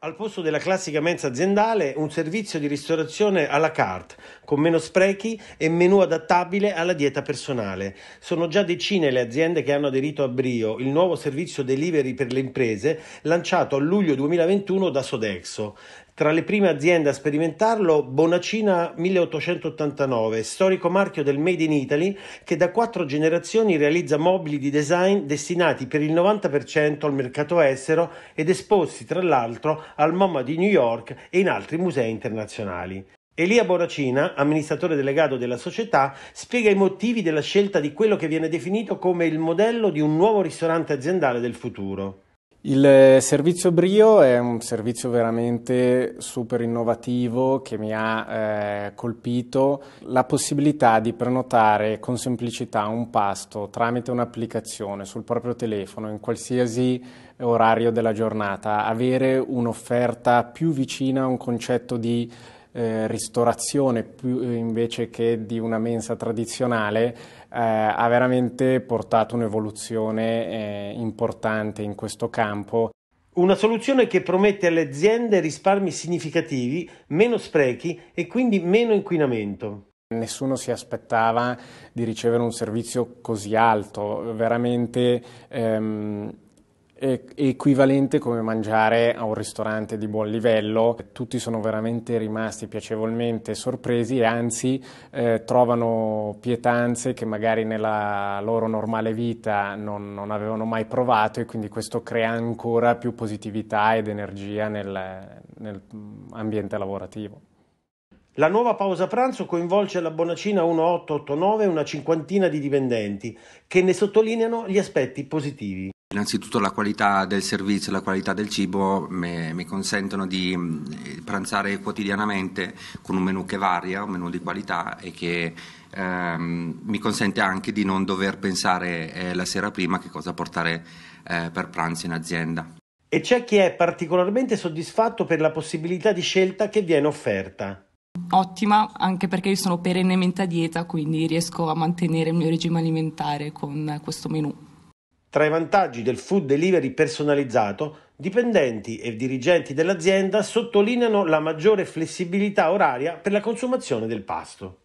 Al posto della classica mensa aziendale, un servizio di ristorazione à la carte, con meno sprechi e menu adattabile alla dieta personale. Sono già decine le aziende che hanno aderito a Brio, il nuovo servizio delivery per le imprese lanciato a luglio 2021 da Sodexo. Tra le prime aziende a sperimentarlo, Bonacina 1889, storico marchio del Made in Italy che da quattro generazioni realizza mobili di design destinati per il 90% al mercato estero ed esposti tra l'altro al MoMA di New York e in altri musei internazionali. Elia Boracina, amministratore delegato della società, spiega i motivi della scelta di quello che viene definito come il modello di un nuovo ristorante aziendale del futuro. Il servizio Brio è un servizio veramente super innovativo che mi ha eh, colpito. La possibilità di prenotare con semplicità un pasto tramite un'applicazione sul proprio telefono in qualsiasi orario della giornata, avere un'offerta più vicina a un concetto di eh, ristorazione più, eh, invece che di una mensa tradizionale eh, ha veramente portato un'evoluzione eh, importante in questo campo. Una soluzione che promette alle aziende risparmi significativi, meno sprechi e quindi meno inquinamento. Nessuno si aspettava di ricevere un servizio così alto, veramente ehm, equivalente come mangiare a un ristorante di buon livello. Tutti sono veramente rimasti piacevolmente sorpresi e anzi eh, trovano pietanze che magari nella loro normale vita non, non, avevano mai provato e quindi questo crea ancora più positività ed energia nell'ambiente nel lavorativo. La nuova pausa pranzo coinvolge la Bonacina 1889 e una cinquantina di dipendenti che ne sottolineano gli aspetti positivi. Innanzitutto la qualità del servizio e la qualità del cibo mi consentono di mm, pranzare quotidianamente con un menù che varia, un menù di qualità e che ehm, mi consente anche di non dover pensare eh, la sera prima che cosa portare eh, per pranzo in azienda. E c'è chi è particolarmente soddisfatto per la possibilità di scelta che viene offerta. Ottima, anche perché io sono perennemente a dieta, quindi riesco a mantenere il mio regime alimentare con questo menù. Tra i vantaggi del food delivery personalizzato, dipendenti e dirigenti dell'azienda sottolineano la maggiore flessibilità oraria per la consumazione del pasto.